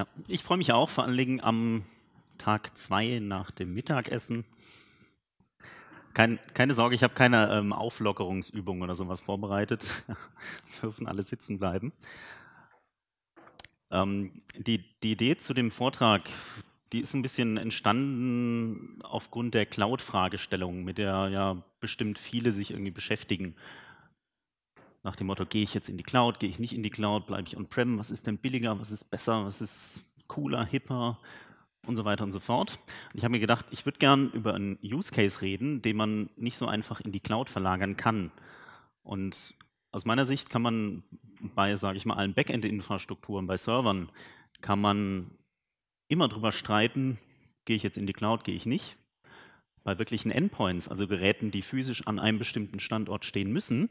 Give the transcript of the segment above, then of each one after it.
Ja, ich freue mich auch, vor allen Dingen am Tag 2 nach dem Mittagessen. Kein, keine Sorge, ich habe keine ähm, Auflockerungsübung oder sowas vorbereitet. Wir dürfen alle sitzen bleiben. Ähm, die, die Idee zu dem Vortrag, die ist ein bisschen entstanden aufgrund der Cloud-Fragestellung, mit der ja bestimmt viele sich irgendwie beschäftigen nach dem Motto, gehe ich jetzt in die Cloud, gehe ich nicht in die Cloud, bleibe ich on-prem, was ist denn billiger, was ist besser, was ist cooler, hipper und so weiter und so fort. Und ich habe mir gedacht, ich würde gern über einen Use Case reden, den man nicht so einfach in die Cloud verlagern kann. Und aus meiner Sicht kann man bei, sage ich mal, allen Backend-Infrastrukturen, bei Servern, kann man immer drüber streiten, gehe ich jetzt in die Cloud, gehe ich nicht. Bei wirklichen Endpoints, also Geräten, die physisch an einem bestimmten Standort stehen müssen,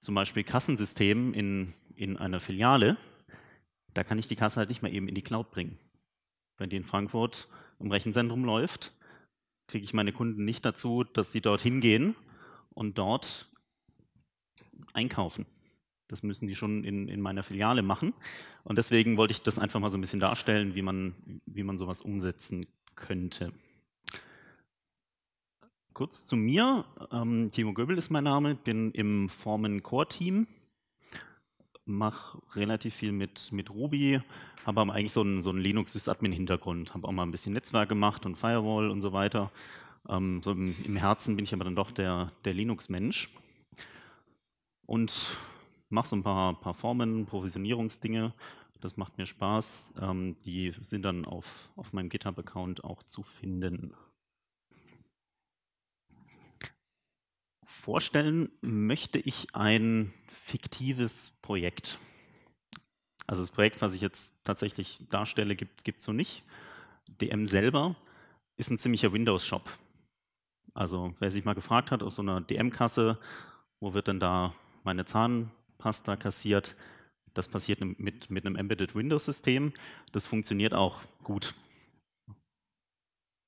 zum Beispiel Kassensystem in, in einer Filiale, da kann ich die Kasse halt nicht mehr eben in die Cloud bringen. Wenn die in Frankfurt im Rechenzentrum läuft, kriege ich meine Kunden nicht dazu, dass sie dort hingehen und dort einkaufen. Das müssen die schon in, in meiner Filiale machen. Und deswegen wollte ich das einfach mal so ein bisschen darstellen, wie man, wie man sowas umsetzen könnte kurz zu mir. Ähm, Timo Göbel ist mein Name, bin im Formen Core Team, mache relativ viel mit, mit Ruby, habe aber eigentlich so einen, so einen Linux-Sysadmin-Hintergrund, habe auch mal ein bisschen Netzwerk gemacht und Firewall und so weiter. Ähm, so im, im, Herzen bin ich aber dann doch der, der Linux-Mensch und mache so ein paar, paar Formen, Provisionierungsdinge. Das macht mir Spaß. Ähm, die sind dann auf, auf meinem GitHub-Account auch zu finden. vorstellen möchte ich ein fiktives Projekt. Also das Projekt, was ich jetzt tatsächlich darstelle, gibt es so nicht. DM selber ist ein ziemlicher Windows-Shop. Also wer sich mal gefragt hat, aus so einer DM-Kasse, wo wird denn da meine Zahnpasta kassiert? Das passiert mit, mit einem Embedded Windows-System. Das funktioniert auch gut.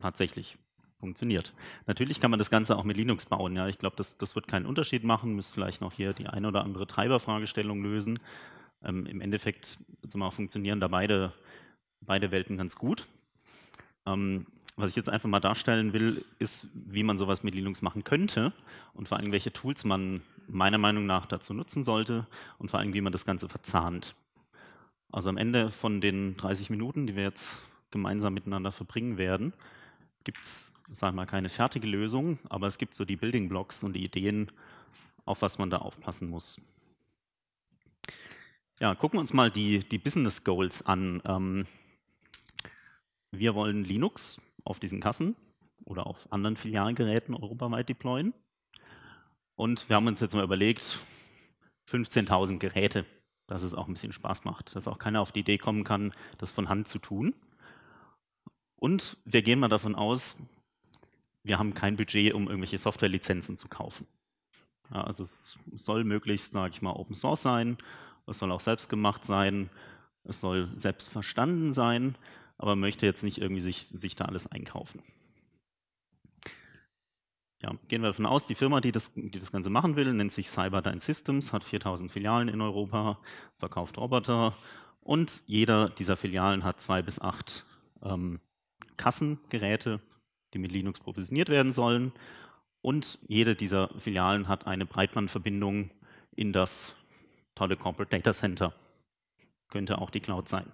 Tatsächlich funktioniert. Natürlich kann man das Ganze auch mit Linux bauen. Ja, ich glaube, das, das wird keinen Unterschied machen. müsste vielleicht noch hier die eine oder andere Treiberfragestellung lösen. Ähm, Im Endeffekt mal, funktionieren da beide, beide Welten ganz gut. Ähm, was ich jetzt einfach mal darstellen will, ist, wie man sowas mit Linux machen könnte und vor allem, welche Tools man meiner Meinung nach dazu nutzen sollte und vor allem, wie man das Ganze verzahnt. Also am Ende von den 30 Minuten, die wir jetzt gemeinsam miteinander verbringen werden, gibt es sag mal, keine fertige Lösung, aber es gibt so die Building Blocks und die Ideen, auf was man da aufpassen muss. Ja, gucken wir uns mal die, die Business Goals an. Ähm, wir wollen Linux auf diesen Kassen oder auf anderen Filialgeräten europaweit deployen. Und wir haben uns jetzt mal überlegt, 15.000 Geräte, dass es auch ein bisschen Spaß macht, dass auch keiner auf die Idee kommen kann, das von Hand zu tun. Und wir gehen mal davon aus, wir haben kein Budget, um irgendwelche Softwarelizenzen zu kaufen. Ja, also es soll möglichst, sage ich mal, Open Source sein, es soll auch selbst gemacht sein, es soll selbst verstanden sein, aber möchte jetzt nicht irgendwie sich, sich da alles einkaufen. Ja, gehen wir davon aus, die Firma, die das, die das Ganze machen will, nennt sich Cyberdyne Systems, hat 4000 Filialen in Europa, verkauft Roboter und jeder dieser Filialen hat zwei bis acht ähm, Kassengeräte, die mit Linux provisioniert werden sollen. Und jede dieser Filialen hat eine Breitbandverbindung in das tolle Corporate Data Center. Könnte auch die Cloud sein.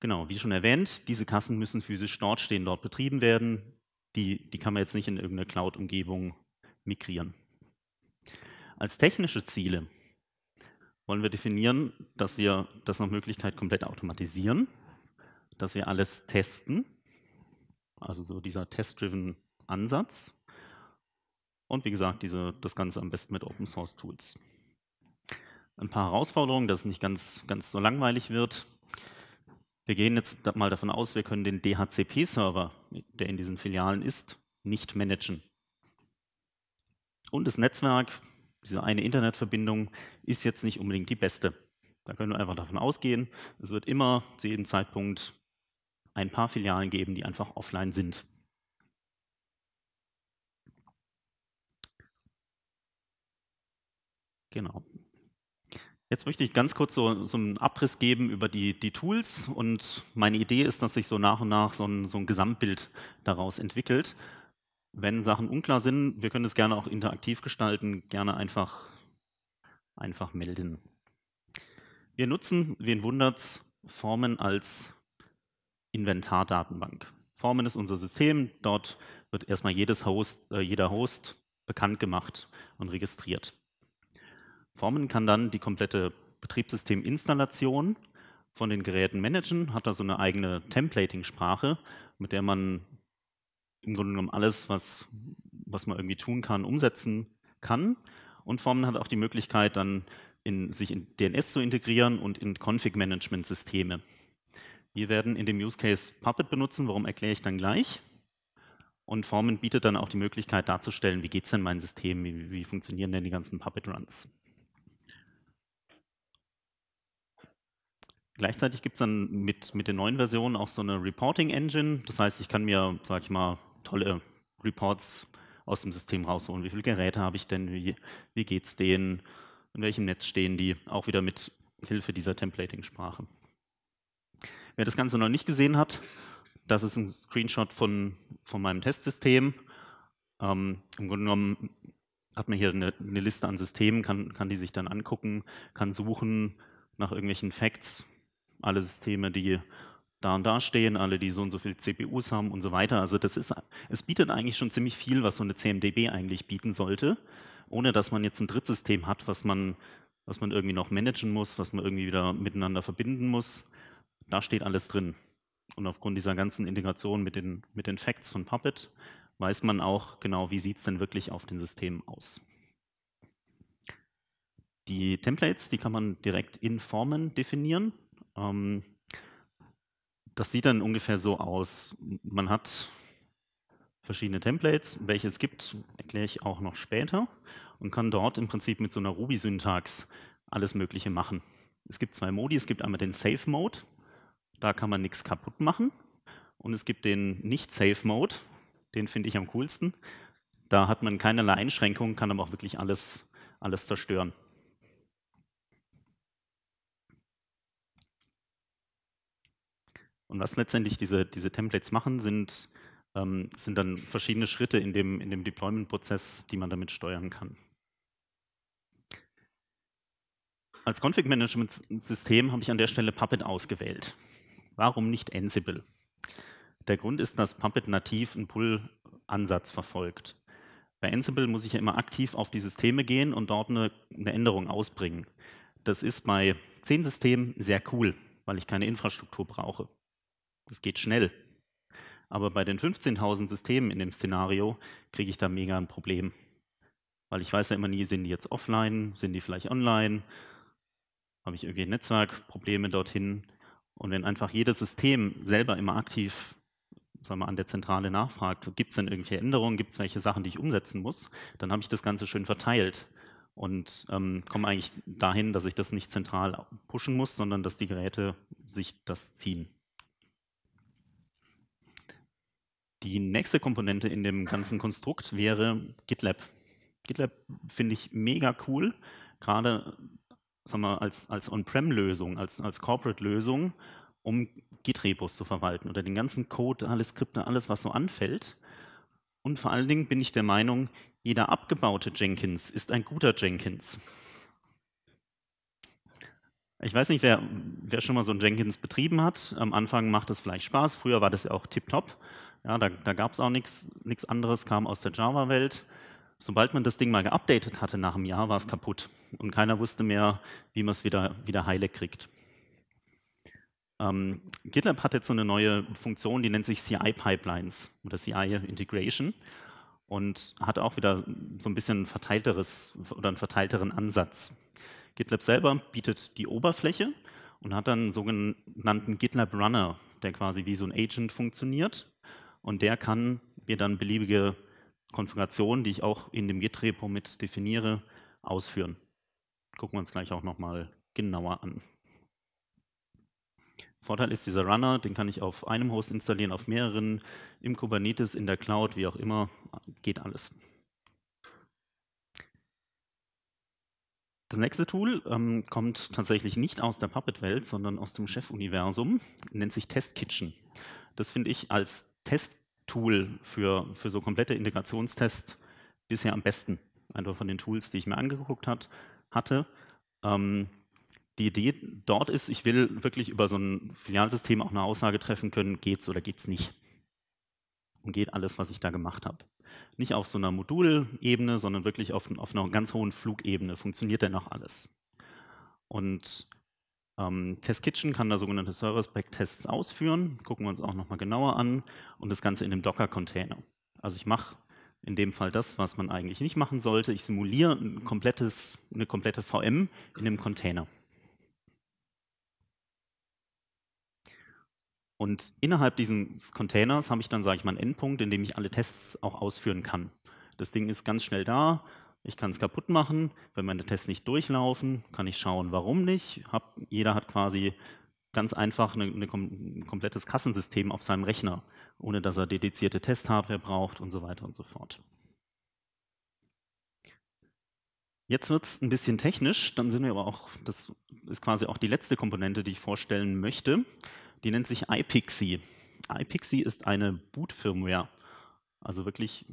Genau, wie schon erwähnt, diese Kassen müssen physisch dort stehen, dort betrieben werden. Die, die kann man jetzt nicht in irgendeine Cloud-Umgebung migrieren. Als technische Ziele wollen wir definieren, dass wir das nach Möglichkeit komplett automatisieren dass wir alles testen, also so dieser test-driven Ansatz. Und wie gesagt, diese, das Ganze am besten mit Open Source Tools. Ein paar Herausforderungen, dass es nicht ganz, ganz so langweilig wird. Wir gehen jetzt mal davon aus, wir können den DHCP-Server, der in diesen Filialen ist, nicht managen. Und das Netzwerk, diese eine Internetverbindung, ist jetzt nicht unbedingt die beste. Da können wir einfach davon ausgehen, es wird immer zu jedem Zeitpunkt ein paar Filialen geben, die einfach offline sind. Genau. Jetzt möchte ich ganz kurz so, so einen Abriss geben über die, die, Tools und meine Idee ist, dass sich so nach und nach so ein, so ein Gesamtbild daraus entwickelt. Wenn Sachen unklar sind, wir können es gerne auch interaktiv gestalten, gerne einfach, einfach melden. Wir nutzen, wen wundert's, Formen als Inventardatenbank. Formen ist unser System. Dort wird erstmal jedes Host, äh, jeder Host bekannt gemacht und registriert. Formen kann dann die komplette Betriebssysteminstallation von den Geräten managen, hat da so eine eigene Templating-Sprache, mit der man im Grunde genommen alles, was, was man irgendwie tun kann, umsetzen kann. Und Formen hat auch die Möglichkeit, dann in, sich in DNS zu integrieren und in Config-Management-Systeme. Wir werden in dem Use Case Puppet benutzen, warum erkläre ich dann gleich. Und Formen bietet dann auch die Möglichkeit darzustellen, wie geht es denn mein System, wie, wie funktionieren denn die ganzen Puppet-Runs. Gleichzeitig gibt es dann mit, mit den neuen Versionen auch so eine Reporting-Engine. Das heißt, ich kann mir, sag ich mal, tolle Reports aus dem System rausholen. Wie viele Geräte habe ich denn? Wie, wie geht es denen? In welchem Netz stehen die? Auch wieder mit Hilfe dieser Templating-Sprache. Wer das Ganze noch nicht gesehen hat, das ist ein Screenshot von, von meinem Testsystem. Ähm, Im Grunde genommen hat man hier eine, eine Liste an Systemen, kann, kann die sich dann angucken, kann suchen nach irgendwelchen Facts, alle Systeme, die da und da stehen, alle, die so und so viele CPUs haben und so weiter. Also das ist, es bietet eigentlich schon ziemlich viel, was so eine CMDB eigentlich bieten sollte, ohne dass man jetzt ein Drittsystem hat, was man, was man irgendwie noch managen muss, was man irgendwie wieder miteinander verbinden muss da steht alles drin. Und aufgrund dieser ganzen Integration mit den, mit den Facts von Puppet weiß man auch genau, wie sieht es denn wirklich auf den Systemen aus. Die Templates, die kann man direkt in Formen definieren. Ähm, das sieht dann ungefähr so aus. Man hat verschiedene Templates, welche es gibt, erkläre ich auch noch später, und kann dort im Prinzip mit so einer Ruby-Syntax alles Mögliche machen. Es gibt zwei Modi, es gibt einmal den Safe-Mode, da kann man nichts kaputt machen. Und es gibt den Nicht-Safe-Mode, den finde ich am coolsten. Da hat man keinerlei Einschränkungen, kann aber auch wirklich alles, alles zerstören. Und was letztendlich diese, diese Templates machen, sind, ähm, sind dann verschiedene Schritte in dem, in dem Deployment-Prozess, die man damit steuern kann. Als Config-Management-System habe ich an der Stelle Puppet ausgewählt. Warum nicht Ansible? Der Grund ist, dass Puppet nativ einen Pull-Ansatz verfolgt. Bei Ansible muss ich ja immer aktiv auf die Systeme gehen und dort eine, eine Änderung ausbringen. Das ist bei zehn Systemen sehr cool, weil ich keine Infrastruktur brauche. Das geht schnell. Aber bei den 15.000 Systemen in dem Szenario kriege ich da mega ein Problem. Weil ich weiß ja immer nie, sind die jetzt offline, sind die vielleicht online, habe ich irgendwie Netzwerkprobleme dorthin. Und wenn einfach jedes System selber immer aktiv sagen wir, an der Zentrale nachfragt, gibt es denn irgendwelche Änderungen, gibt es welche Sachen, die ich umsetzen muss, dann habe ich das Ganze schön verteilt und ähm, komme eigentlich dahin, dass ich das nicht zentral pushen muss, sondern dass die Geräte sich das ziehen. Die nächste Komponente in dem ganzen Konstrukt wäre GitLab. GitLab finde ich mega cool, gerade sagen wir, als, als On-Prem-Lösung, als, als Corporate-Lösung, um Git-Repos zu verwalten oder den ganzen Code, alle Skripte, alles, was so anfällt. Und vor allen Dingen bin ich der Meinung, jeder abgebaute Jenkins ist ein guter Jenkins. Ich weiß nicht, wer, wer schon mal so einen Jenkins betrieben hat. Am Anfang macht das vielleicht Spaß. Früher war das ja auch tipptopp. Ja, da da gab es auch nichts anderes, kam aus der Java-Welt. Sobald man das Ding mal geupdatet hatte nach einem Jahr, war es kaputt und keiner wusste mehr, wie man es wieder, wieder heile kriegt. Ähm, GitLab hat jetzt so eine neue Funktion, die nennt sich CI-Pipelines oder CI-Integration und hat auch wieder so ein bisschen verteilteres oder einen verteilteren Ansatz. GitLab selber bietet die Oberfläche und hat dann einen sogenannten GitLab Runner, der quasi wie so ein Agent funktioniert und der kann mir dann beliebige Konfiguration, die ich auch in dem Git-Repo mit definiere, ausführen. Gucken wir uns gleich auch nochmal genauer an. Vorteil ist dieser Runner, den kann ich auf einem Host installieren, auf mehreren, im Kubernetes, in der Cloud, wie auch immer, geht alles. Das nächste Tool ähm, kommt tatsächlich nicht aus der Puppet-Welt, sondern aus dem Chef-Universum, nennt sich Test Kitchen. Das finde ich als Test Tool für, für so komplette Integrationstests bisher am besten. Einfach von den Tools, die ich mir angeguckt hat, hatte. Ähm, die Idee dort ist, ich will wirklich über so ein Filialsystem auch eine Aussage treffen können, geht's oder geht's nicht. Und geht alles, was ich da gemacht habe. Nicht auf so einer Modulebene, sondern wirklich auf, auf einer ganz hohen Flugebene. Funktioniert denn auch alles? Und ähm, Test Kitchen kann da sogenannte Service-Back-Tests ausführen, gucken wir uns auch nochmal genauer an und das Ganze in einem Docker-Container. Also ich mache in dem Fall das, was man eigentlich nicht machen sollte. Ich simuliere ein komplettes, eine komplette VM in einem Container. Und innerhalb dieses Containers habe ich dann, sage ich mal, einen Endpunkt, in dem ich alle Tests auch ausführen kann. Das Ding ist ganz schnell da, ich kann es kaputt machen. Wenn meine Tests nicht durchlaufen, kann ich schauen, warum nicht. Hab, jeder hat quasi ganz einfach eine, eine, ein komplettes Kassensystem auf seinem Rechner, ohne dass er dedizierte Testhardware braucht und so weiter und so fort. Jetzt wird es ein bisschen technisch, dann sind wir aber auch, das ist quasi auch die letzte Komponente, die ich vorstellen möchte. Die nennt sich iPixie. iPixie ist eine Boot-Firmware, also wirklich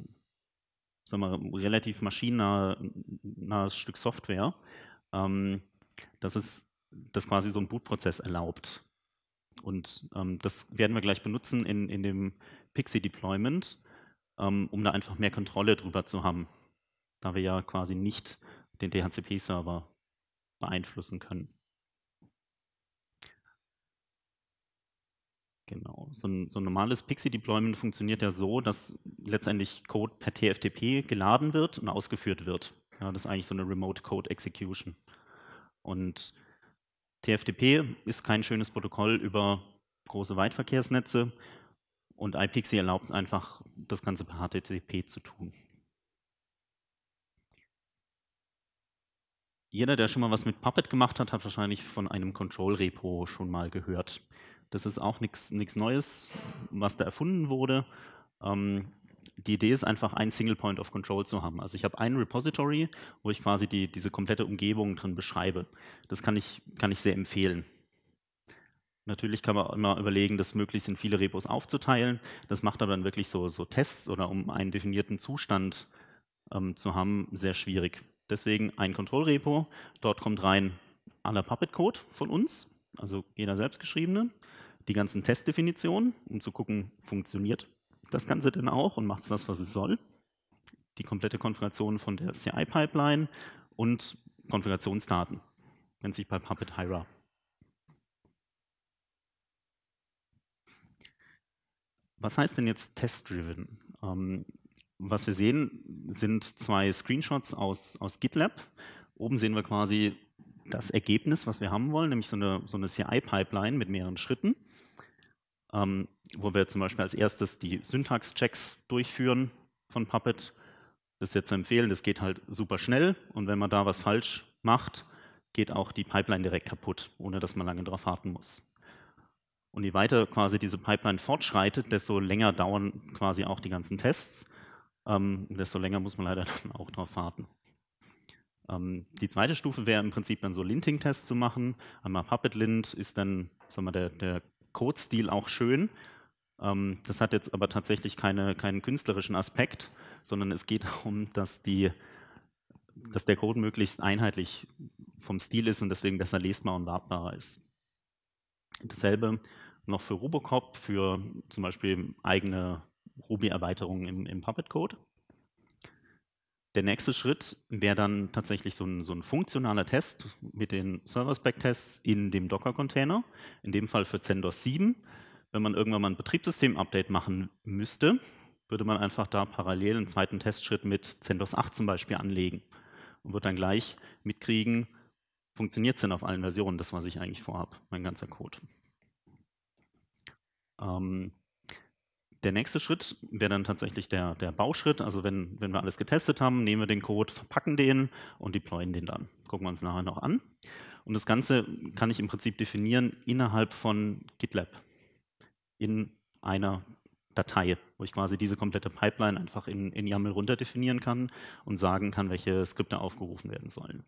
sagen wir, relativ maschinennahes Stück Software, ähm, dass es das quasi so einen Bootprozess erlaubt. Und ähm, das werden wir gleich benutzen in, in dem Pixie-Deployment, ähm, um da einfach mehr Kontrolle drüber zu haben, da wir ja quasi nicht den DHCP-Server beeinflussen können. Genau. So ein, so ein normales Pixie-Deployment funktioniert ja so, dass letztendlich Code per TFTP geladen wird und ausgeführt wird. Ja, das ist eigentlich so eine Remote Code Execution. Und TFTP ist kein schönes Protokoll über große Weitverkehrsnetze und iPixie erlaubt es einfach, das Ganze per HTTP zu tun. Jeder, der schon mal was mit Puppet gemacht hat, hat wahrscheinlich von einem Control-Repo schon mal gehört. Das ist auch nichts Neues, was da erfunden wurde. Ähm, die Idee ist einfach, ein Single Point of Control zu haben. Also ich habe ein Repository, wo ich quasi die, diese komplette Umgebung drin beschreibe. Das kann ich, kann ich sehr empfehlen. Natürlich kann man immer überlegen, das möglichst in viele Repos aufzuteilen. Das macht aber dann wirklich so, so Tests oder um einen definierten Zustand ähm, zu haben, sehr schwierig. Deswegen ein Control-Repo, dort kommt rein aller Puppet-Code von uns, also jeder selbstgeschriebene die ganzen Testdefinitionen, um zu gucken, funktioniert das Ganze denn auch und macht es das, was es soll. Die komplette Konfiguration von der CI-Pipeline und Konfigurationsdaten. Nennt sich bei Puppet Hira. Was heißt denn jetzt Test-Driven? Ähm, was wir sehen, sind zwei Screenshots aus, aus GitLab. Oben sehen wir quasi das Ergebnis, was wir haben wollen, nämlich so eine, so eine CI-Pipeline mit mehreren Schritten, ähm, wo wir zum Beispiel als erstes die Syntax-Checks durchführen von Puppet. Das ist jetzt zu empfehlen, das geht halt super schnell und wenn man da was falsch macht, geht auch die Pipeline direkt kaputt, ohne dass man lange darauf warten muss. Und je weiter quasi diese Pipeline fortschreitet, desto länger dauern quasi auch die ganzen Tests. Ähm, desto länger muss man leider dann auch darauf warten. Ähm, die zweite Stufe wäre im Prinzip dann so Linting-Tests zu machen. Einmal Puppet-Lint ist dann sagen wir, der, der Code-Stil auch schön. Ähm, das hat jetzt aber tatsächlich keine, keinen künstlerischen Aspekt, sondern es geht darum, dass, die, dass der Code möglichst einheitlich vom Stil ist und deswegen besser lesbar und wartbarer ist. Dasselbe noch für Robocop, für zum Beispiel eigene Ruby-Erweiterungen im, im Puppet-Code. Der nächste Schritt wäre dann tatsächlich so ein, so ein, funktionaler Test mit den Server-Spec-Tests in dem Docker-Container, in dem Fall für ZenDOS 7. Wenn man irgendwann mal ein Betriebssystem-Update machen müsste, würde man einfach da parallel einen zweiten Testschritt mit ZenDOS 8 zum Beispiel anlegen und würde dann gleich mitkriegen, funktioniert es denn auf allen Versionen, das, was ich eigentlich vorhabe, mein ganzer Code. Ähm, der nächste Schritt wäre dann tatsächlich der, der Bauschritt. Also wenn, wenn wir alles getestet haben, nehmen wir den Code, verpacken den und deployen den dann. Gucken wir uns nachher noch an. Und das Ganze kann ich im Prinzip definieren innerhalb von GitLab in einer Datei, wo ich quasi diese komplette Pipeline einfach in, in YAML runter definieren kann und sagen kann, welche Skripte aufgerufen werden sollen.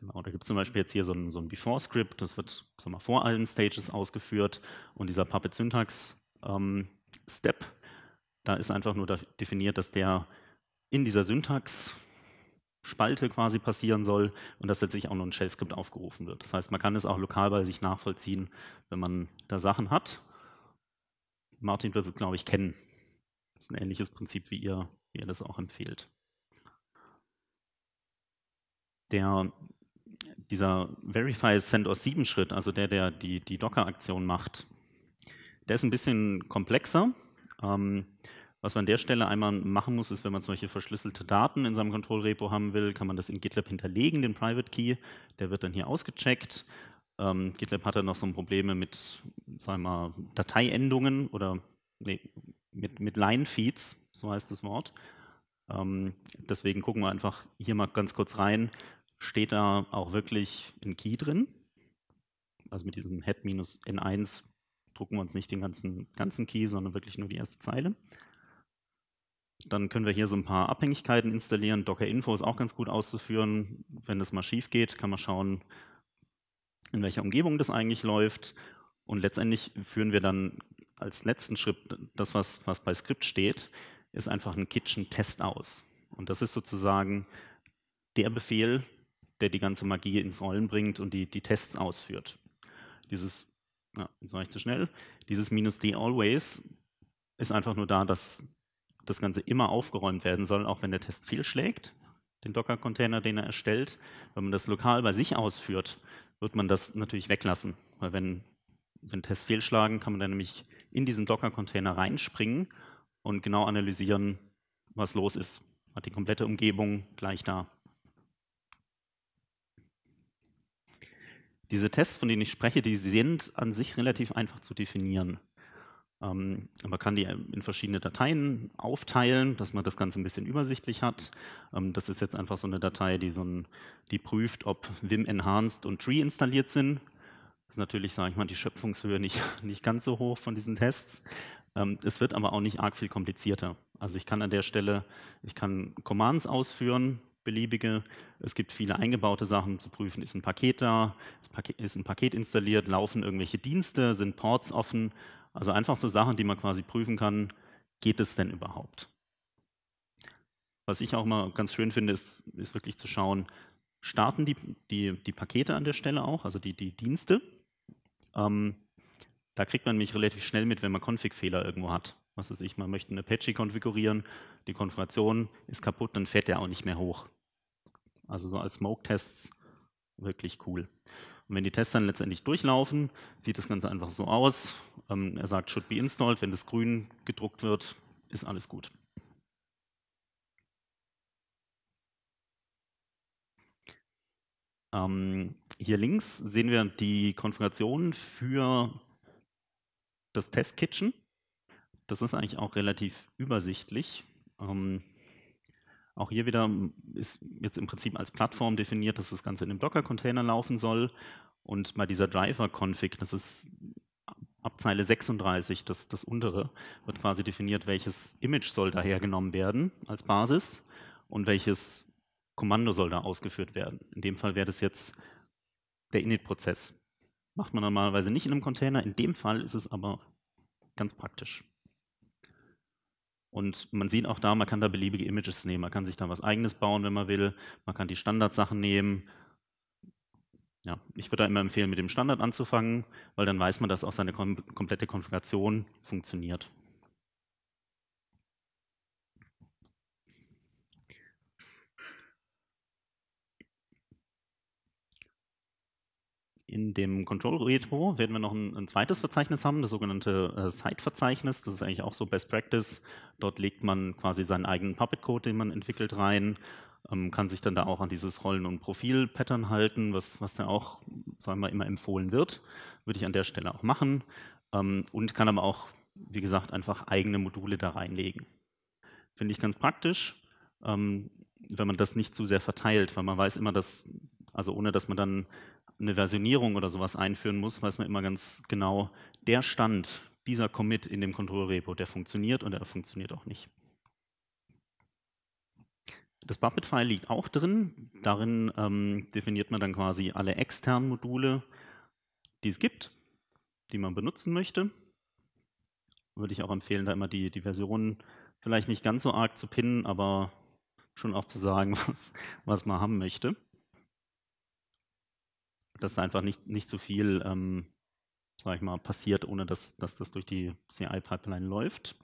Genau, da gibt es zum Beispiel jetzt hier so ein, so ein Before-Script, das wird sagen wir, vor allen Stages ausgeführt und dieser Puppet-Syntax-Step, ähm, da ist einfach nur definiert, dass der in dieser Syntax-Spalte quasi passieren soll und dass letztlich auch nur ein Shell-Skript aufgerufen wird. Das heißt, man kann es auch lokal bei sich nachvollziehen, wenn man da Sachen hat. Martin wird es, glaube ich, kennen. Das ist ein ähnliches Prinzip, wie ihr, wie ihr das auch empfehlt. Der dieser Verify Send or 7 Schritt, also der, der die, die Docker-Aktion macht, der ist ein bisschen komplexer. Ähm, was man an der Stelle einmal machen muss, ist, wenn man solche Beispiel verschlüsselte Daten in seinem Kontrollrepo haben will, kann man das in GitLab hinterlegen, den Private Key. Der wird dann hier ausgecheckt. Ähm, GitLab dann noch so Probleme mit, sagen wir Dateiendungen oder nee, mit, mit Line-Feeds, so heißt das Wort. Ähm, deswegen gucken wir einfach hier mal ganz kurz rein, steht da auch wirklich ein Key drin. Also mit diesem Head N1 drucken wir uns nicht den ganzen, ganzen Key, sondern wirklich nur die erste Zeile. Dann können wir hier so ein paar Abhängigkeiten installieren. Docker Info ist auch ganz gut auszuführen. Wenn das mal schief geht, kann man schauen, in welcher Umgebung das eigentlich läuft. Und letztendlich führen wir dann als letzten Schritt das, was, was bei Script steht, ist einfach ein Kitchen-Test aus. Und das ist sozusagen der Befehl, der die ganze Magie ins Rollen bringt und die, die Tests ausführt. Dieses, ja, jetzt war ich zu schnell, dieses minus d always ist einfach nur da, dass das Ganze immer aufgeräumt werden soll, auch wenn der Test fehlschlägt. Den Docker-Container, den er erstellt, wenn man das lokal bei sich ausführt, wird man das natürlich weglassen. Weil wenn, wenn Tests fehlschlagen, kann man dann nämlich in diesen Docker-Container reinspringen und genau analysieren, was los ist. Hat die komplette Umgebung gleich da. Diese Tests, von denen ich spreche, die sind an sich relativ einfach zu definieren. Ähm, man kann die in verschiedene Dateien aufteilen, dass man das Ganze ein bisschen übersichtlich hat. Ähm, das ist jetzt einfach so eine Datei, die, so ein, die prüft, ob Vim Enhanced und Tree installiert sind. Das ist natürlich, sage ich mal, die Schöpfungshöhe nicht, nicht ganz so hoch von diesen Tests. Ähm, es wird aber auch nicht arg viel komplizierter. Also ich kann an der Stelle, ich kann Commands ausführen, beliebige. Es gibt viele eingebaute Sachen zu prüfen. Ist ein Paket da? Ist ein Paket installiert? Laufen irgendwelche Dienste? Sind Ports offen? Also einfach so Sachen, die man quasi prüfen kann. Geht es denn überhaupt? Was ich auch mal ganz schön finde, ist, ist wirklich zu schauen, starten die, die, die, Pakete an der Stelle auch, also die, die Dienste. Ähm, da kriegt man mich relativ schnell mit, wenn man Config-Fehler irgendwo hat. Was weiß ich, man möchte ein Apache konfigurieren, die Konfiguration ist kaputt, dann fährt der auch nicht mehr hoch. Also so als Smoke-Tests wirklich cool. Und wenn die Tests dann letztendlich durchlaufen, sieht das Ganze einfach so aus. Ähm, er sagt, should be installed. Wenn das grün gedruckt wird, ist alles gut. Ähm, hier links sehen wir die Konfiguration für das Test-Kitchen. Das ist eigentlich auch relativ übersichtlich. Ähm, auch hier wieder ist jetzt im Prinzip als Plattform definiert, dass das Ganze in einem Docker-Container laufen soll. Und bei dieser Driver-Config, das ist ab Zeile 36, das, das untere, wird quasi definiert, welches Image soll daher genommen werden als Basis und welches Kommando soll da ausgeführt werden. In dem Fall wäre das jetzt der Init-Prozess. Macht man normalerweise nicht in einem Container, in dem Fall ist es aber ganz praktisch. Und man sieht auch da, man kann da beliebige Images nehmen. Man kann sich da was eigenes bauen, wenn man will. Man kann die Standardsachen nehmen. Ja, ich würde da immer empfehlen, mit dem Standard anzufangen, weil dann weiß man, dass auch seine kom komplette Konfiguration funktioniert. in dem Control Retro werden wir noch ein, ein zweites Verzeichnis haben, das sogenannte äh, Site-Verzeichnis. Das ist eigentlich auch so Best Practice. Dort legt man quasi seinen eigenen Puppet-Code, den man entwickelt, rein, ähm, kann sich dann da auch an dieses Rollen- und Profil-Pattern halten, was, was da auch, sagen wir, immer empfohlen wird. Würde ich an der Stelle auch machen. Ähm, und kann aber auch, wie gesagt, einfach eigene Module da reinlegen. Finde ich ganz praktisch, ähm, wenn man das nicht zu sehr verteilt, weil man weiß immer, dass, also ohne dass man dann eine Versionierung oder sowas einführen muss, weiß man immer ganz genau, der Stand, dieser Commit in dem Kontrollrepo, der funktioniert und der funktioniert auch nicht. Das Puppet-File liegt auch drin. Darin ähm, definiert man dann quasi alle externen Module, die es gibt, die man benutzen möchte. Würde ich auch empfehlen, da immer die, die Versionen vielleicht nicht ganz so arg zu pinnen, aber schon auch zu sagen, was, was man haben möchte dass einfach nicht, nicht so viel, ähm, sag ich mal, passiert, ohne dass, dass das durch die CI-Pipeline läuft.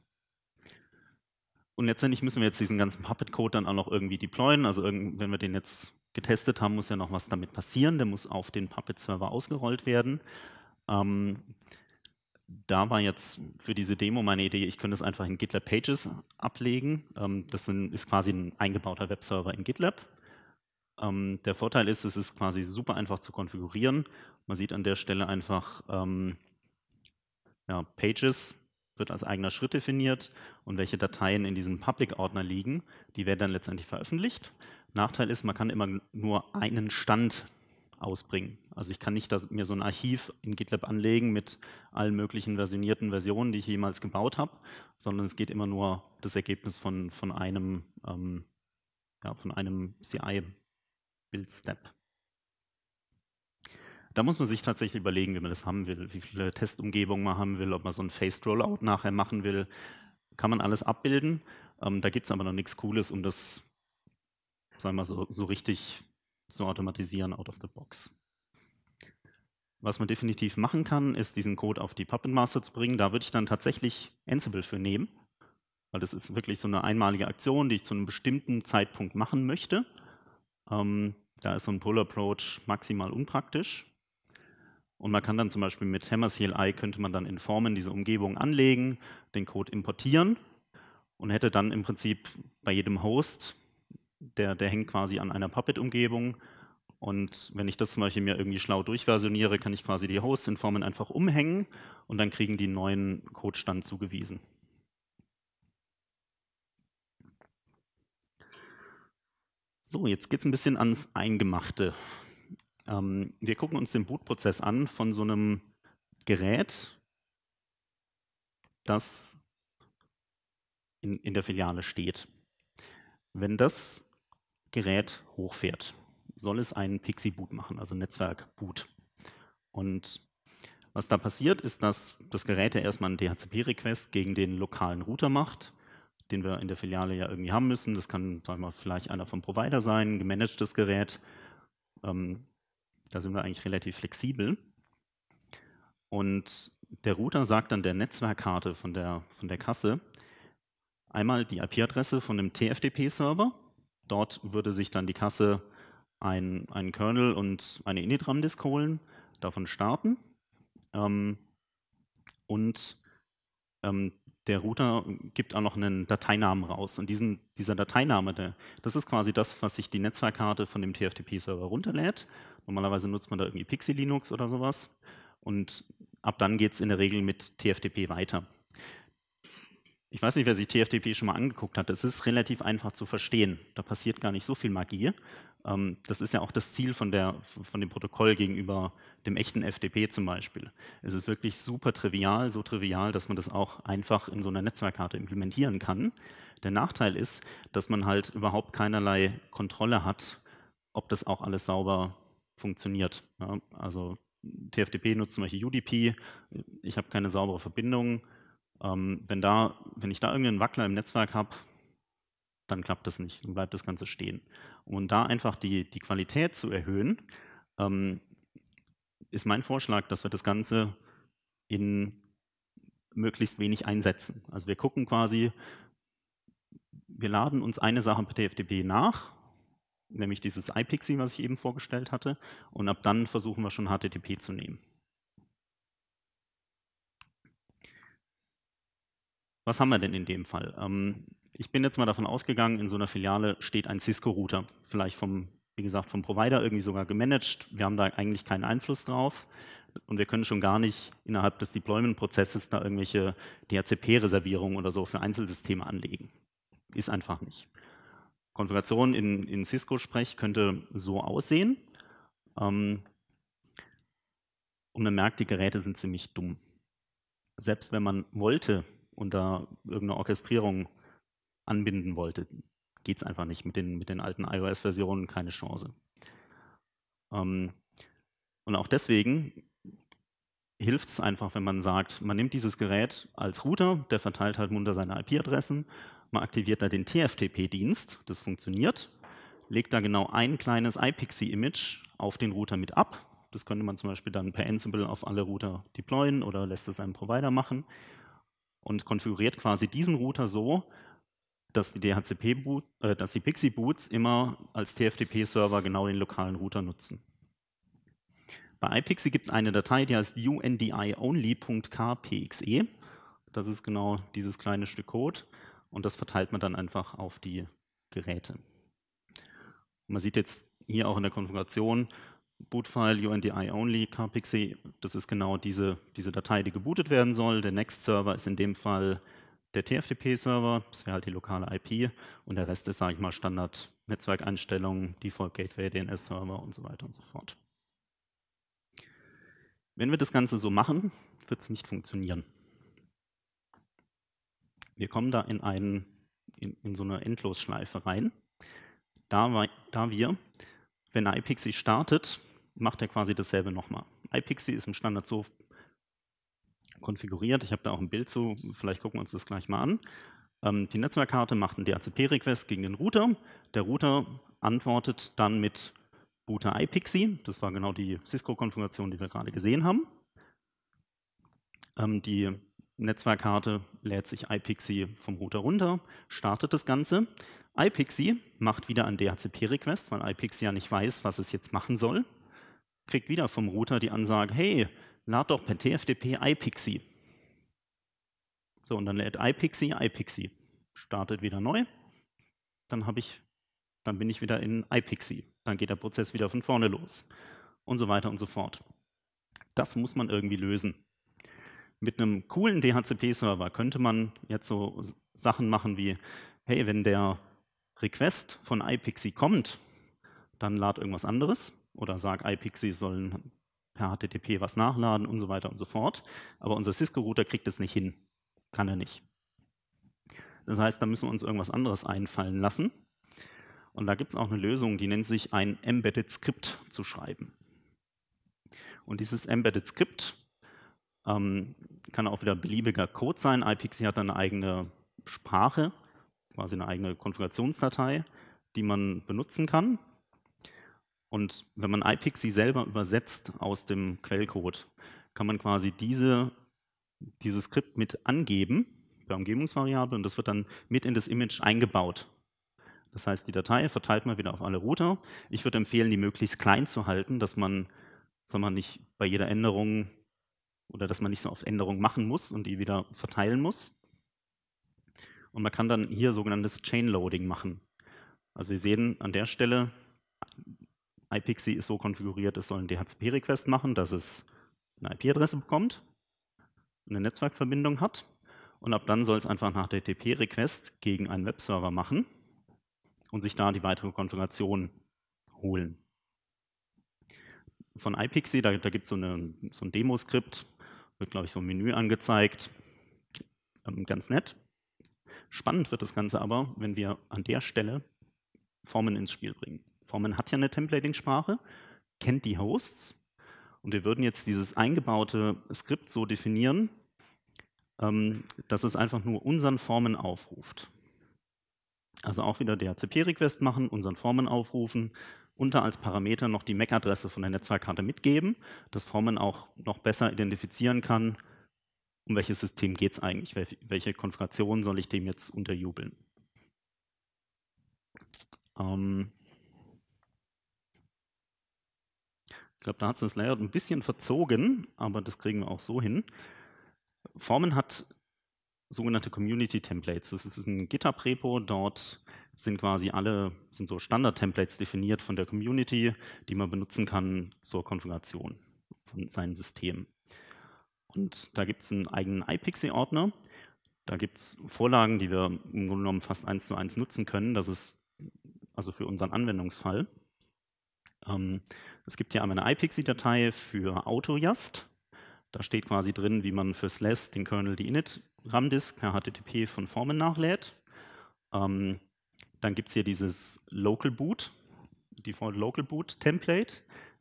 Und letztendlich müssen wir jetzt diesen ganzen Puppet-Code dann auch noch irgendwie deployen. Also wenn wir den jetzt getestet haben, muss ja noch was damit passieren. Der muss auf den Puppet-Server ausgerollt werden. Ähm, da war jetzt für diese Demo meine Idee, ich könnte es einfach in GitLab Pages ablegen. Ähm, das sind, ist quasi ein eingebauter Webserver in GitLab. Ähm, der Vorteil ist, es ist quasi super einfach zu konfigurieren. Man sieht an der Stelle einfach ähm, ja, Pages wird als eigener Schritt definiert und welche Dateien in diesem Public-Ordner liegen, die werden dann letztendlich veröffentlicht. Nachteil ist, man kann immer nur einen Stand ausbringen. Also ich kann nicht das, mir so ein Archiv in GitLab anlegen mit allen möglichen versionierten Versionen, die ich jemals gebaut habe, sondern es geht immer nur das Ergebnis von, von einem, ähm, ja, einem CI Build-Snap. Da muss man sich tatsächlich überlegen, wie man das haben will, wie viele Testumgebungen man haben will, ob man so ein Phased Rollout nachher machen will. Kann man alles abbilden. Ähm, da gibt es aber noch nichts Cooles, um das, sagen wir so, so richtig zu automatisieren out of the box. Was man definitiv machen kann, ist diesen Code auf die Puppet Master zu bringen. Da würde ich dann tatsächlich Ansible für nehmen, weil das ist wirklich so eine einmalige Aktion, die ich zu einem bestimmten Zeitpunkt machen möchte. Ähm, da ist so ein Pull Approach maximal unpraktisch. Und man kann dann zum Beispiel mit Hammer CLI könnte man dann in Formen diese Umgebung anlegen, den Code importieren und hätte dann im Prinzip bei jedem Host, der, der hängt quasi an einer Puppet-Umgebung. Und wenn ich das zum Beispiel mir irgendwie schlau durchversioniere, kann ich quasi die Hosts in Formen einfach umhängen und dann kriegen die einen neuen Codestand zugewiesen. So, jetzt geht es ein bisschen ans Eingemachte. Ähm, wir gucken uns den Bootprozess an von so einem Gerät, das in, in der Filiale steht. Wenn das Gerät hochfährt, soll es einen Pixie-Boot machen, also Netzwerk-Boot. Und was da passiert, ist, dass das Gerät ja erstmal einen DHCP-Request gegen den lokalen Router macht den wir in der Filiale ja irgendwie haben müssen. Das kann sagen wir, vielleicht einer vom Provider sein, gemanagtes Gerät. Ähm, da sind wir eigentlich relativ flexibel. Und der Router sagt dann der Netzwerkkarte von der, von der Kasse einmal die IP-Adresse von dem TFTP-Server. Dort würde sich dann die Kasse ein, einen Kernel und eine Initram-Disk holen, davon starten. Ähm, und ähm, der Router gibt auch noch einen Dateinamen raus. Und diesen, dieser Dateiname, der, das ist quasi das, was sich die Netzwerkkarte von dem TFTP-Server runterlädt. Normalerweise nutzt man da irgendwie Pixie Linux oder sowas. Und ab dann geht es in der Regel mit TFTP weiter. Ich weiß nicht, wer sich TFTP schon mal angeguckt hat. Es ist relativ einfach zu verstehen. Da passiert gar nicht so viel Magie. Ähm, das ist ja auch das Ziel von, der, von dem Protokoll gegenüber dem echten FDP zum Beispiel. Es ist wirklich super trivial, so trivial, dass man das auch einfach in so einer Netzwerkkarte implementieren kann. Der Nachteil ist, dass man halt überhaupt keinerlei Kontrolle hat, ob das auch alles sauber funktioniert. Ja, also TFTP nutzt zum Beispiel UDP, ich habe keine saubere Verbindung. Ähm, wenn, da, wenn ich da irgendeinen Wackler im Netzwerk habe, dann klappt das nicht, dann bleibt das Ganze stehen. Und da einfach die, die Qualität zu erhöhen, ähm, ist mein Vorschlag, dass wir das Ganze in möglichst wenig einsetzen. Also wir gucken quasi, wir laden uns eine Sache per TFTP nach, nämlich dieses iPixie, was ich eben vorgestellt hatte, und ab dann versuchen wir schon HTTP zu nehmen. Was haben wir denn in dem Fall? Ähm, ich bin jetzt mal davon ausgegangen, in so einer Filiale steht ein Cisco-Router, vielleicht vom wie gesagt, vom Provider irgendwie sogar gemanagt. Wir haben da eigentlich keinen Einfluss drauf und wir können schon gar nicht innerhalb des Deployment-Prozesses da irgendwelche DHCP-Reservierungen oder so für Einzelsysteme anlegen. Ist einfach nicht. Konfiguration in, in Cisco-Sprech könnte so aussehen. Ähm, und man merkt, die Geräte sind ziemlich dumm. Selbst wenn man wollte und da irgendeine Orchestrierung anbinden wollte, geht es einfach nicht. Mit den, mit den alten iOS-Versionen keine Chance. Ähm, und auch deswegen hilft es einfach, wenn man sagt, man nimmt dieses Gerät als Router, der verteilt halt munter seine IP-Adressen, man aktiviert da den TFTP-Dienst, das funktioniert, legt da genau ein kleines iPixie-Image auf den Router mit ab. Das könnte man zum Beispiel dann per Ansible auf alle Router deployen oder lässt es einem Provider machen und konfiguriert quasi diesen Router so, dass die DHCP-Boot, äh, dass die Pixie-Boots immer als TFTP-Server genau den lokalen Router nutzen. Bei iPixie gibt es eine Datei, die heißt undi-only.kpxe. Das ist genau dieses kleine Stück Code und das verteilt man dann einfach auf die Geräte. Man sieht jetzt hier auch in der Konfiguration, Bootfile UNDI only e, das ist genau diese, diese Datei, die gebootet werden soll. Der Next Server ist in dem Fall der TFTP-Server, das wäre halt die lokale IP und der Rest ist, sage ich mal, Standard-Netzwerkeinstellungen, Default Gateway, DNS-Server und so weiter und so fort. Wenn wir das Ganze so machen, wird es nicht funktionieren. Wir kommen da in, einen, in, in so eine Endlosschleife rein, da, da wir, wenn IPXI startet, macht er quasi dasselbe nochmal. IPXI ist im Standard so konfiguriert. Ich habe da auch ein Bild zu, vielleicht gucken wir uns das gleich mal an. Ähm, die Netzwerkkarte macht einen DHCP-Request gegen den Router. Der Router antwortet dann mit Router iPixie. Das war genau die Cisco-Konfiguration, die wir gerade gesehen haben. Ähm, die Netzwerkkarte lädt sich iPixie vom Router runter, startet das Ganze. iPixie macht wieder einen DHCP-Request, weil iPixie ja nicht weiß, was es jetzt machen soll. Kriegt wieder vom Router die Ansage, hey, lad doch per TFTP iPixie. So, und dann lädt iPixie iPixie. Startet wieder neu. Dann, ich, dann bin ich wieder in iPixie. Dann geht der Prozess wieder von vorne los. Und so weiter und so fort. Das muss man irgendwie lösen. Mit einem coolen DHCP-Server könnte man jetzt so Sachen machen wie, hey, wenn der Request von iPixie kommt, dann lad irgendwas anderes oder sag, iPixie soll per HTTP was nachladen und so weiter und so fort. Aber unser Cisco-Router kriegt es nicht hin. Kann er nicht. Das heißt, da müssen wir uns irgendwas anderes einfallen lassen. Und da gibt es auch eine Lösung, die nennt sich ein Embedded Script zu schreiben. Und dieses Embedded Script ähm, kann auch wieder beliebiger Code sein. IPXC hat eine eigene Sprache, quasi eine eigene Konfigurationsdatei, die man benutzen kann. Und wenn man iPixie selber übersetzt aus dem Quellcode, kann man quasi diese, dieses Skript mit angeben, der Umgebungsvariable, und das wird dann mit in das Image eingebaut. Das heißt, die Datei verteilt man wieder auf alle Router. Ich würde empfehlen, die möglichst klein zu halten, dass man, sagen wir, nicht bei jeder Änderung oder dass man nicht so oft Änderungen machen muss und die wieder verteilen muss. Und man kann dann hier sogenanntes Chain Loading machen. Also wir sehen an der Stelle, iPixie ist so konfiguriert, es soll einen DHCP-Request machen, dass es eine IP-Adresse bekommt, eine Netzwerkverbindung hat und ab dann soll es einfach einen HTTP-Request gegen einen Webserver machen und sich da die weitere Konfiguration holen. Von iPixie, da, da gibt so es so ein Demoskript, wird, glaube ich, so ein Menü angezeigt. Ähm, ganz nett. Spannend wird das Ganze aber, wenn wir an der Stelle Formen ins Spiel bringen. Formen hat ja eine Templating-Sprache, kennt die Hosts und wir würden jetzt dieses eingebaute Skript so definieren, ähm, dass es einfach nur unseren Formen aufruft. Also auch wieder DHCP-Request machen, unseren Formen aufrufen, unter als Parameter noch die MAC-Adresse von der Netzwerkkarte mitgeben, dass Formen auch noch besser identifizieren kann, um welches System geht es eigentlich, welche Konfiguration soll ich dem jetzt unterjubeln. Ähm, Ich glaube, da hat es das Layout ein bisschen verzogen, aber das kriegen wir auch so hin. Formen hat sogenannte Community Templates. Das ist ein GitHub-Repo, dort sind quasi alle, sind so Standard-Templates definiert von der Community, die man benutzen kann zur Konfiguration von seinem System. Und da gibt es einen eigenen iPixie-Ordner. Da gibt es Vorlagen, die wir im Grunde genommen fast eins zu eins nutzen können. Das ist also für unseren Anwendungsfall. Ähm, es gibt hier einmal eine IPXI-Datei für AutoJust. Da steht quasi drin, wie man für e Slash den Kernel die Init-RAM-Disk per HTTP von Formen nachlädt. Ähm, dann gibt es hier dieses Local Boot, Default Local Boot Template.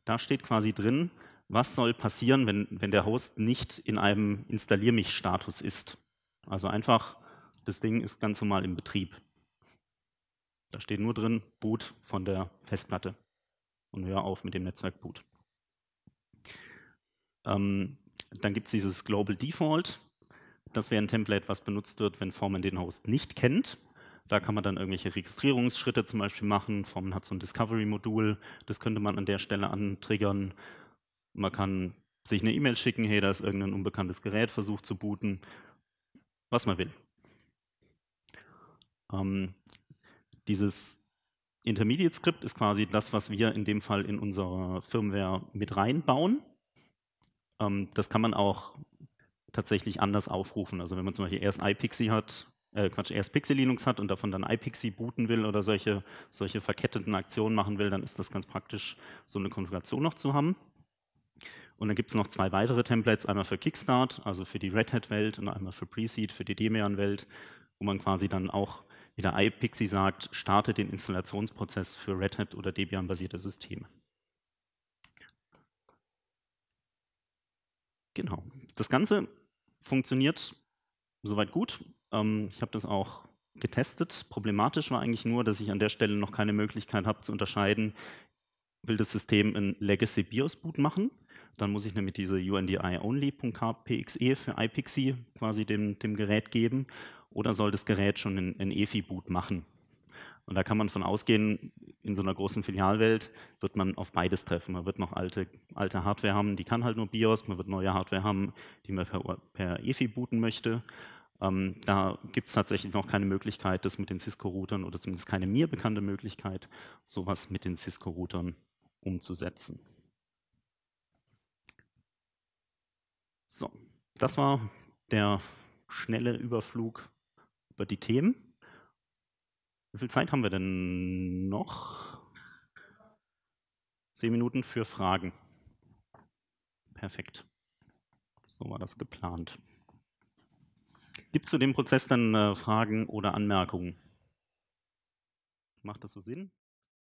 Da steht quasi drin, was soll passieren, wenn, wenn der Host nicht in einem Installier mich-Status ist. Also einfach, das Ding ist ganz normal im Betrieb. Da steht nur drin, Boot von der Festplatte und hör auf mit dem Netzwerkboot. Ähm, dann gibt es dieses Global Default. Das wäre ein Template, was benutzt wird, wenn Formen den Host nicht kennt. Da kann man dann irgendwelche Registrierungsschritte zum Beispiel machen. Formen hat so ein Discovery-Modul, das könnte man an der Stelle antriggern. Man kann sich eine E-Mail schicken, hey, da ist irgendein unbekanntes Gerät, versucht zu booten, was man will. Ähm, dieses Intermediate Script ist quasi das, was wir in dem Fall in unsere Firmware mit reinbauen. Ähm, das kann man auch tatsächlich anders aufrufen. Also wenn man zum Beispiel erst iPixie hat, äh Quatsch, erst Pixie Linux hat und davon dann iPixie booten will oder solche, solche verketteten Aktionen machen will, dann ist das ganz praktisch, so eine Konfiguration noch zu haben. Und dann gibt es noch zwei weitere Templates, einmal für Kickstart, also für die Red Hat-Welt und einmal für Preseed, für die demian welt wo man quasi dann auch wie der IPixie sagt, starte den Installationsprozess für Red Hat oder Debian-basierte Systeme. Genau. Das Ganze funktioniert soweit gut. Ähm, ich habe das auch getestet. Problematisch war eigentlich nur, dass ich an der Stelle noch keine Möglichkeit habe zu unterscheiden, will das System ein Legacy BIOS Boot machen, dann muss ich nämlich diese UNDI-only.kpxe für iPixie quasi dem, dem Gerät geben oder soll das Gerät schon einen EFI-Boot machen? Und da kann man von ausgehen, in so einer großen Filialwelt wird man auf beides treffen. Man wird noch alte, alte Hardware haben, die kann halt nur BIOS, man wird neue Hardware haben, die man per, per EFI booten möchte. Ähm, da gibt es tatsächlich noch keine Möglichkeit, das mit den Cisco-Routern oder zumindest keine mir bekannte Möglichkeit, sowas mit den Cisco-Routern umzusetzen. So, das war der schnelle Überflug über die Themen. Wie viel Zeit haben wir denn noch? Zehn Minuten für Fragen. Perfekt. So war das geplant. Gibt es zu dem Prozess dann äh, Fragen oder Anmerkungen? Macht das so Sinn?